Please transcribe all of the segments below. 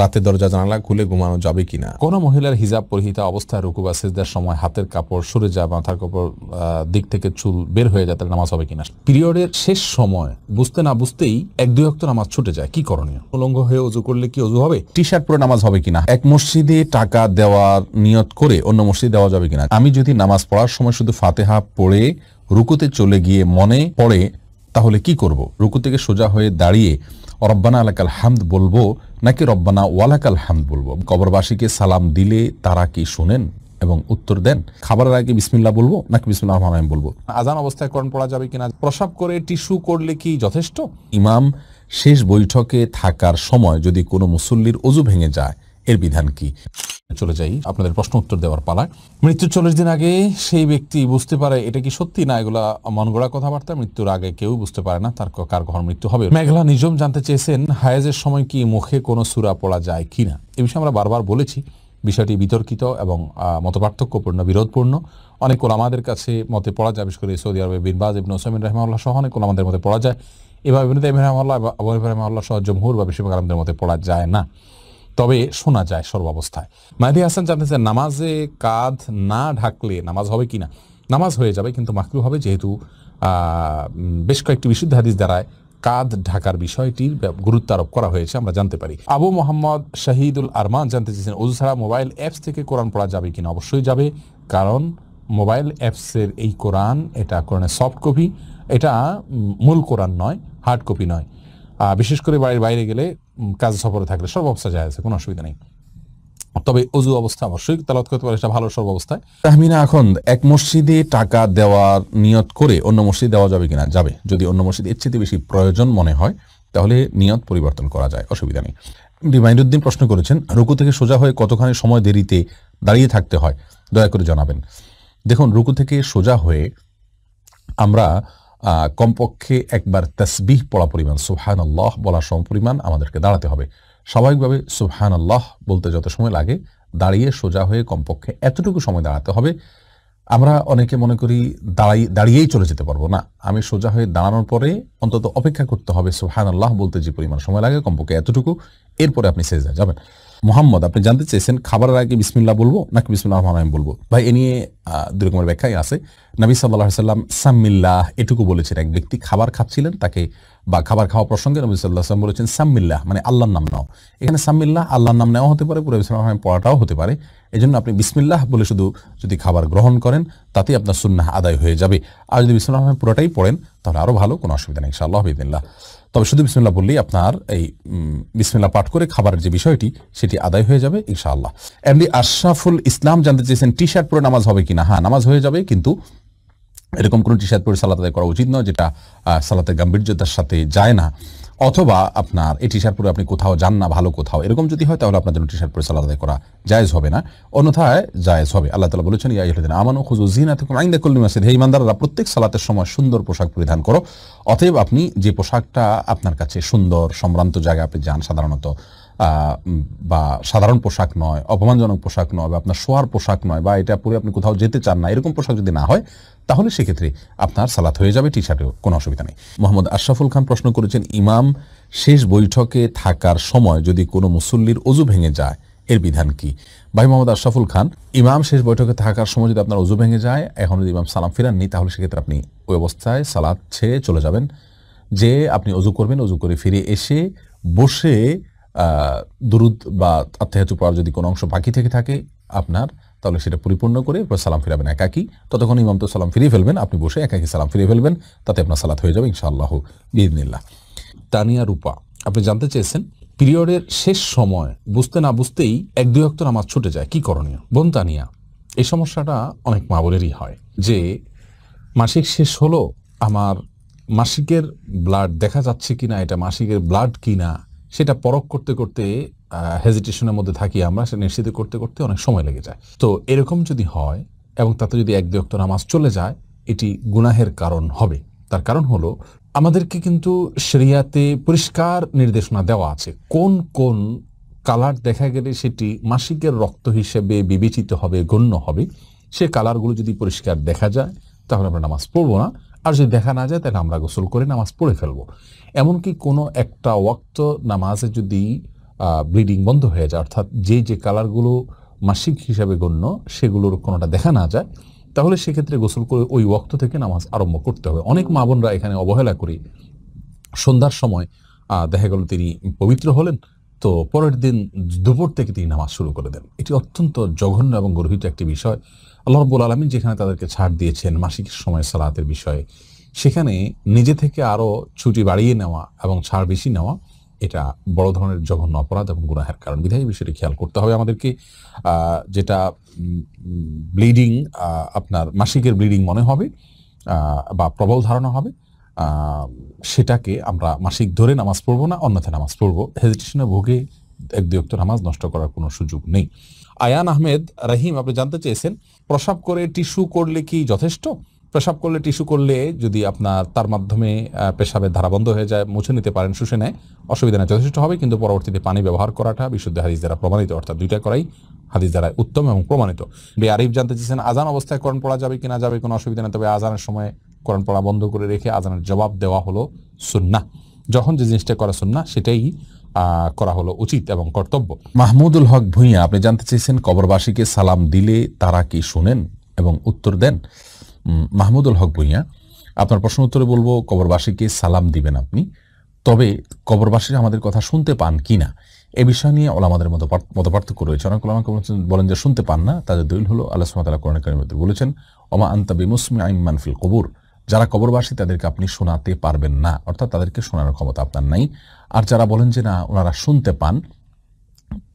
রাতে দরজা জানালা খুলে ঘুমানো যাবে কিনা কোনো মহিলার হিজাব পরিহিত অবস্থায় রুকু বা সেজদার সময় হাতের কাপড় সরে যায় মাথার কাপড় দিক থেকে চুল বের হয়ে যায় তাহলে নামাজ হবে কিনা পিরিয়ডের শেষ সময় বুঝতে না বুঝতেই এক দুই অক্ত নামাজ ছুটে যায় কি করণীয় উলঙ্গ হয়ে অজু করলে কি অজু হবে টি শার্ট পরে নামাজ হবে কিনা এক মসজিদে টাকা দেওয়ার নিয়ত করে অন্য মসজিদে দেওয়া যাবে কিনা আমি যদি নামাজ পড়ার সময় শুধু ফাতেহা পড়ে রুকুতে চলে গিয়ে মনে পড়ে তাহলে কি করব রুকু থেকে সোজা হয়ে দাঁড়িয়ে রব্বানা আলাকাল হামদ বলবো নাকি রব্বানা ওয়ালাকাল হামদ বলবো কবরবাসীকে সালাম দিলে তারা কি শোনেন এবং উত্তর দেন খাবারের আগে বিসমিল্লা বলবো নাকি বিসমিল্লা রহমান বলবো আজান অবস্থায় করণ পড়া যাবে কিনা প্রসাব করে টিস্যু করলে কি যথেষ্ট ইমাম শেষ বৈঠকে থাকার সময় যদি কোনো মুসল্লির অজু ভেঙে যায় এর বিধান কী চলে যাই আপনাদের প্রশ্ন উত্তর দেওয়ার পালায় মৃত্যুর চল্লিশ দিন আগে সেই ব্যক্তি বুঝতে পারে এটা কি সত্যি না এগুলা মনগড়া কথাবার্তা মৃত্যুর আগে কেউ বুঝতে পারে না তার কার ঘর মৃত্যু হবে মেঘলা নিজম জানতে চেয়েছেন হায়াজের সময় কি মুখে কোনো সুরা পড়া যায় কিনা এ বিষয়ে আমরা বারবার বলেছি বিষয়টি বিতর্কিত এবং মতপার্থক্যপূর্ণ বিরোধপূর্ণ অনেক আমাদের কাছে মতে পড়া যায় বিশেষ করে সৌদি আরবে বিনবাজ ইবন ওসামিন রহমাল্লাহ সহ অনেক আমাদের মতে পড়া যায় এভাবে ইবনুদ্দিন রহমাল্লাহ আবু রহমাল্লাহ সহ জমহুর বা বেশিরভাগ আলমদের মতে পড়া যায় না তবে শোনা যায় সর্বাবস্থায় মাহদি হাসান জানিয়েছেন নামাজে কাঁধ না ঢাকলে নামাজ হবে কি না নামাজ হয়ে যাবে কিন্তু মাকরু হবে যেহেতু বেশ কয়েকটি বিশুদ্ধ হাদিস দ্বারায় কাঁধ ঢাকার বিষয়টির গুরুত্ব আরোপ করা হয়েছে আমরা জানতে পারি আবু মোহাম্মদ শাহিদুল আরমান জানতে চেয়েছেন অজু ছাড়া মোবাইল অ্যাপস থেকে কোরআন পড়া যাবে কিনা অবশ্যই যাবে কারণ মোবাইল অ্যাপসের এই কোরআন এটা কোরআনের সফট কপি এটা মূল কোরআন নয় হার্ড কপি নয় বিশেষ করে বাড়ির বাইরে গেলে কাজে সফরে থাকলে সব অবস্থা যায় আছে কোনো অসুবিধা নেই তবে অজু অবস্থা অবশ্যই তালাত করতে পারে সেটা ভালো সব অবস্থায় তাহমিনা এখন এক মসজিদে টাকা দেওয়ার নিয়ত করে অন্য মসজিদে দেওয়া যাবে কিনা যাবে যদি অন্য মসজিদ এর চেয়ে বেশি প্রয়োজন মনে হয় তাহলে নিয়ত পরিবর্তন করা যায় অসুবিধা নেই রিমাইন্ডুদ্দিন প্রশ্ন করেছেন রুকু থেকে সোজা হয়ে কতখানি সময় দেরিতে দাঁড়িয়ে থাকতে হয় দয়া করে জানাবেন দেখুন রুকু থেকে সোজা হয়ে আমরা কমপক্ষে একবার তসবিহ পড়া পরিমাণ সুহান আল্লাহ বলা সম পরিমাণ আমাদেরকে দাঁড়াতে হবে স্বাভাবিকভাবে সুহান আল্লাহ বলতে যত সময় লাগে দাঁড়িয়ে সোজা হয়ে কমপক্ষে এতটুকু সময় দাঁড়াতে হবে আমরা অনেকে মনে করি দাঁড়াই দাঁড়িয়েই চলে যেতে পারবো না আমি সোজা হয়ে দাঁড়ানোর পরে অন্তত অপেক্ষা করতে হবে সোহান আল্লাহ বলতে যে পরিমাণ সময় লাগে কমপক্ষে এতটুকু এরপরে আপনি সেজদা যাবেন মোহাম্মদ আপনি জানতে চেয়েছেন খাবারের আগে বিসমিল্লা বলবো নাকি বিসমিল্লা রহমান বলবো ভাই এ নিয়ে দুই রকমের ব্যাখ্যাই আছে নবী সাল্লাহ সাল্লাম সাম্মিল্লাহ এটুকু বলেছেন এক ব্যক্তি খাবার খাচ্ছিলেন তাকে বা খাবার খাওয়া প্রসঙ্গে নবী সাল্লাহ সাল্লাম বলেছেন সাম্মিল্লাহ মানে আল্লাহর নাম নাও এখানে সাম্মিল্লাহ আল্লাহর নাম নেওয়া হতে পারে পুরো ইসলাম পড়াটাও হতে পারে এই জন্য আপনি বিসমিল্লাহ বলে শুধু যদি খাবার গ্রহণ করেন তাতে আপনার সুন্নাহ আদায় হয়ে যাবে আর যদি বিসমুল্লাহ রহমান পুরোটাই পড়েন তাহলে আরও ভালো কোনো অসুবিধা নেই ইনশাআল্লাহ বিদিল্লাহ তবে শুধু বিসমিল্লা বললেই আপনার এই বিসমিল্লা পাঠ করে খাবারের যে বিষয়টি সেটি আদায় হয়ে যাবে ইনশাআল্লাহ এমনি আশরাফুল ইসলাম জানতে চেয়েছেন টি শার্ট পরে নামাজ হবে কিনা হ্যাঁ নামাজ হয়ে যাবে কিন্তু এরকম কোনো টি শার্ট পরে সালাত আদায় করা উচিত নয় যেটা সালাতের গাম্ভীর্যতার সাথে যায় না অথবা আপনার এই টি শার্ট পরে আপনি কোথাও যান না ভালো কোথাও এরকম যদি হয় তাহলে আপনার জন্য টি শার্ট পরে সালাদ আদায় করা জায়েজ হবে না অন্যথায় জায়েজ হবে আল্লাহ তালা বলেছেন ইয়াহিন আমানু খুজু জিনা থেকে আইন্দা কল্লি মাসিদ হে ইমানদাররা প্রত্যেক সালাতের সময় সুন্দর পোশাক পরিধান করো অতএব আপনি যে পোশাকটা আপনার কাছে সুন্দর সম্ভ্রান্ত জায়গায় আপনি যান সাধারণত বা সাধারণ পোশাক নয় অপমানজনক পোশাক নয় বা আপনার শোয়ার পোশাক নয় বা এটা পরে আপনি কোথাও যেতে চান না এরকম পোশাক যদি না হয় তাহলে সেক্ষেত্রে আপনার সালাত হয়ে যাবে টি শার্টেও কোনো অসুবিধা নেই মোহাম্মদ আশরাফুল খান প্রশ্ন করেছেন ইমাম শেষ বৈঠকে থাকার সময় যদি কোনো মুসল্লির অজু ভেঙে যায় এর বিধান কি ভাই মোহাম্মদ আশরাফুল খান ইমাম শেষ বৈঠকে থাকার সময় যদি আপনার অজু ভেঙে যায় এখন যদি ইমাম সালাম ফিরাননি তাহলে সেক্ষেত্রে আপনি ওই অবস্থায় সালাদ ছেড়ে চলে যাবেন যে আপনি অজু করবেন অজু করে ফিরে এসে বসে দুরুদ বা আত্মাহাতু পড়ার যদি কোনো অংশ বাকি থেকে থাকে আপনার তাহলে সেটা পরিপূর্ণ করে এরপর সালাম ফিরাবেন একাকি ততক্ষণ ইমাম তো সালাম ফিরিয়ে ফেলবেন আপনি বসে একাকি সালাম ফিরিয়ে ফেলবেন তাতে আপনার সালাত হয়ে যাবে ইনশাআল্লাহ বিদিনিল্লাহ তানিয়া রূপা আপনি জানতে চেয়েছেন পিরিয়ডের শেষ সময় বুঝতে না বুঝতেই এক দুই অক্ত নামাজ ছুটে যায় কি করণীয় বোন তানিয়া এই সমস্যাটা অনেক মা বলেরই হয় যে মাসিক শেষ হলো আমার মাসিকের ব্লাড দেখা যাচ্ছে কিনা এটা মাসিকের ব্লাড কিনা সেটা পরক করতে করতে হেজিটেশনের মধ্যে থাকি আমরা সেটা নিশ্চিত করতে করতে অনেক সময় লেগে যায় তো এরকম যদি হয় এবং তাতে যদি এক দুক্ত নামাজ চলে যায় এটি গুনাহের কারণ হবে তার কারণ হলো আমাদেরকে কিন্তু সেরিয়াতে পরিষ্কার নির্দেশনা দেওয়া আছে কোন কোন কালার দেখা গেলে সেটি মাসিকের রক্ত হিসেবে বিবেচিত হবে গণ্য হবে সে কালারগুলো যদি পরিষ্কার দেখা যায় তাহলে আমরা নামাজ পড়বো না আর যদি দেখা না যায় তাহলে আমরা গোসল করে নামাজ পড়ে ফেলবো এমনকি কোনো একটা ওয়াক্ত নামাজে যদি ব্লিডিং বন্ধ হয়ে যায় অর্থাৎ যে যে কালারগুলো মাসিক হিসাবে গণ্য সেগুলোর কোনোটা দেখা না যায় তাহলে সেক্ষেত্রে গোসল করে ওই ওয়াক্ত থেকে নামাজ আরম্ভ করতে হবে অনেক মা বোনরা এখানে অবহেলা করি সন্ধ্যার সময় দেখা গেল তিনি পবিত্র হলেন তো পরের দিন দুপুর থেকে তিনি নামাজ শুরু করে দেন এটি অত্যন্ত জঘন্য এবং গর্হিত একটি বিষয় আল্লাহ রব্বুল আলমী যেখানে তাদেরকে ছাড় দিয়েছেন মাসিক সময় সালাতের বিষয়ে সেখানে নিজে থেকে আরও ছুটি বাড়িয়ে নেওয়া এবং ছাড় বেশি নেওয়া এটা বড় ধরনের জঘন্য অপরাধ এবং গুনাহের কারণ বিধায়ী বিষয়টি খেয়াল করতে হবে আমাদেরকে যেটা ব্লিডিং আপনার মাসিকের ব্লিডিং মনে হবে বা প্রবল ধারণা হবে সেটাকে আমরা মাসিক ধরে নামাজ পড়বো না অন্যথা নামাজ পড়বো হেজিটেশনে ভোগে এক দুই নামাজ নষ্ট করার কোনো সুযোগ নেই আয়ান আহমেদ রাহিম আপনি জানতে চেয়েছেন প্রসাব করে টিস্যু করলে কি যথেষ্ট প্রসাব করলে টিস্যু করলে যদি আপনার তার মাধ্যমে পেশাবের ধারা বন্ধ হয়ে যায় মুছে নিতে পারেন শুষে নেয় অসুবিধা নেই যথেষ্ট হবে কিন্তু পরবর্তীতে পানি ব্যবহার করাটা বিশুদ্ধ হাদিস দ্বারা প্রমাণিত অর্থাৎ দুইটা করাই হাদিস দ্বারা উত্তম এবং প্রমাণিত বে আরিফ জানতে চেয়েছেন আজান অবস্থায় করণ পড়া যাবে কিনা যাবে কোনো অসুবিধা নেই তবে আজানের সময় কোরআন পড়া বন্ধ করে রেখে আজানের জবাব দেওয়া হলো সুন্না যখন যে জিনিসটা করা সুন্না সেটাই করা হলো উচিত এবং কর্তব্য মাহমুদুল হক ভুঁইয়া আপনি জানতে চেয়েছেন কবরবাসীকে সালাম দিলে তারা কি শোনেন এবং উত্তর দেন মাহমুদুল হক ভুঁইয়া আপনার প্রশ্ন উত্তরে বলবো কবরবাসীকে সালাম দিবেন আপনি তবে কবরবাসীরা আমাদের কথা শুনতে পান কি না এ বিষয় নিয়ে ওলামাদের মতো মত পার্থক্য রয়েছে অনেক ওলামা বলেন যে শুনতে পান না তাদের দলিল হলো আল্লাহ সুমাতালা কোরআন মধ্যে বলেছেন ওমা আন্তাবি মুসমি আইমান ফিল কবুর যারা কবরবাসী তাদেরকে আপনি শোনাতে পারবেন না অর্থাৎ তাদেরকে শোনানোর ক্ষমতা আপনার নাই আর যারা বলেন যে না ওনারা শুনতে পান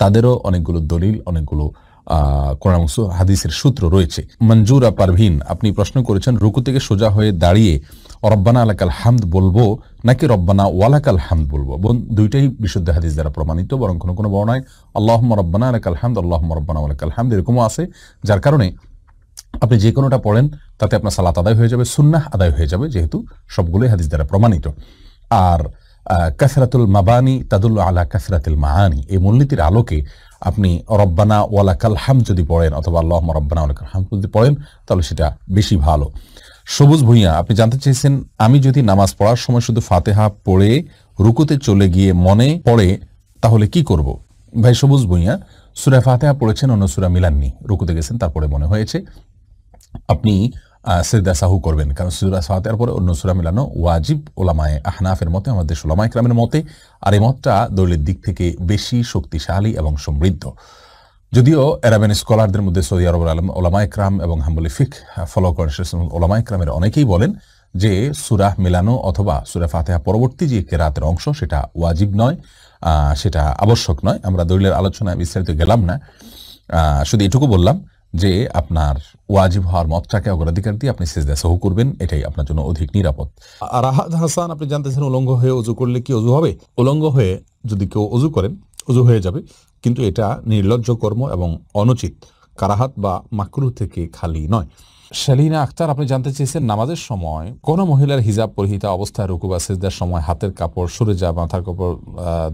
তাদেরও অনেকগুলো দলিল অনেকগুলো কোরআন হাদিসের সূত্র রয়েছে মঞ্জুরা পারভিন আপনি প্রশ্ন করেছেন রুকু থেকে সোজা হয়ে দাঁড়িয়ে রব্বানা আলাকাল হামদ বলবো নাকি রব্বানা ওয়ালাকাল হামদ বলবো বোন দুইটাই বিশুদ্ধ হাদিস দ্বারা প্রমাণিত বরং কোনো কোনো বর্ণায় আল্লাহ রব্বানা আলাকাল হামদ আল্লাহ রব্বানা আলাকাল হামদ এরকমও আছে যার কারণে আপনি যে কোনোটা পড়েন তাতে আপনার সালাত আদায় হয়ে যাবে সুন্নাহ আদায় হয়ে যাবে যেহেতু সবগুলোই হাদিস দ্বারা প্রমাণিত আর কাসরাতুল মাবানি তাদুল আলা কাসরাতুল মাহানি এই মূলনীতির আলোকে আপনি রব্বানা ওয়ালাকাল হাম যদি পড়েন অথবা আল্লাহ রব্বানা ওয়ালাকাল হাম যদি পড়েন তাহলে সেটা বেশি ভালো সবুজ ভূঁইয়া আপনি জানতে চেয়েছেন আমি যদি নামাজ পড়ার সময় শুধু ফাতেহা পড়ে রুকুতে চলে গিয়ে মনে পড়ে তাহলে কি করব। ভাই সবুজ ভূঁইয়া সুরা ফাতেহা পড়েছেন অন্য সুরা মিলাননি রুকুতে গেছেন তারপরে মনে হয়েছে আপনি সেজদা সাহু করবেন কারণ সুরা সাহাতের পরে অন্য সুরা মেলানো ওয়াজিব ওলামায় আহনাফের মতে আমাদের ওলামা ক্রামের মতে আর এই মতটা দলিলের দিক থেকে বেশি শক্তিশালী এবং সমৃদ্ধ যদিও অ্যারাবেন স্কলারদের মধ্যে সৌদি আরব আলম ওলামা ইকরাম এবং হাম্বলি ফিক ফলো করেন ওলামা ইকরামের অনেকেই বলেন যে সুরাহ মেলানো অথবা সুরা ফাতেহা পরবর্তী যে কেরাতের অংশ সেটা ওয়াজিব নয় সেটা আবশ্যক নয় আমরা দলিলের আলোচনায় বিস্তারিত গেলাম না শুধু এটুকু বললাম যে আপনার ওয়াজিব হওয়ার মতটাকে অগ্রাধিকার দিয়ে আপনি সেজদা সহ করবেন এটাই আপনার জন্য অধিক নিরাপদ আহাদ হাসান আপনি জানতেছেন উলঙ্গ হয়ে অজু করলে কি অজু হবে উলঙ্গ হয়ে যদি কেউ অজু করেন অজু হয়ে যাবে কিন্তু এটা নির্লজ্জ কর্ম এবং অনুচিত কারাহাত বা মাকরু থেকে খালি নয় শালিনা আক্তার আপনি জানতে চেয়েছেন নামাজের সময় কোনো মহিলার হিজাব পরিহিত অবস্থায় রুকু বা সেজদার সময় হাতের কাপড় সরে যায় মাথার কাপড়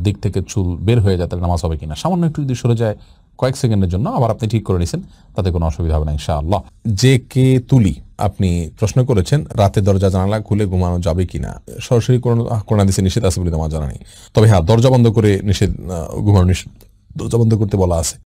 দিক থেকে চুল বের হয়ে যায় তাহলে নামাজ হবে কিনা সামান্য একটু যদি সরে যায় কয়েক সেকেন্ডের জন্য আবার আপনি ঠিক করে নিয়েছেন তাতে কোনো অসুবিধা হবে না ইনশাআল্লাহ যে কে তুলি আপনি প্রশ্ন করেছেন রাতে দরজা জানালা খুলে ঘুমানো যাবে কিনা সরাসরি কোরআন দিচ্ছে নিষেধ আছে বলে আমার জানা নেই তবে হ্যাঁ দরজা বন্ধ করে নিষেধ ঘুমানো নিষেধ দরজা বন্ধ করতে বলা আছে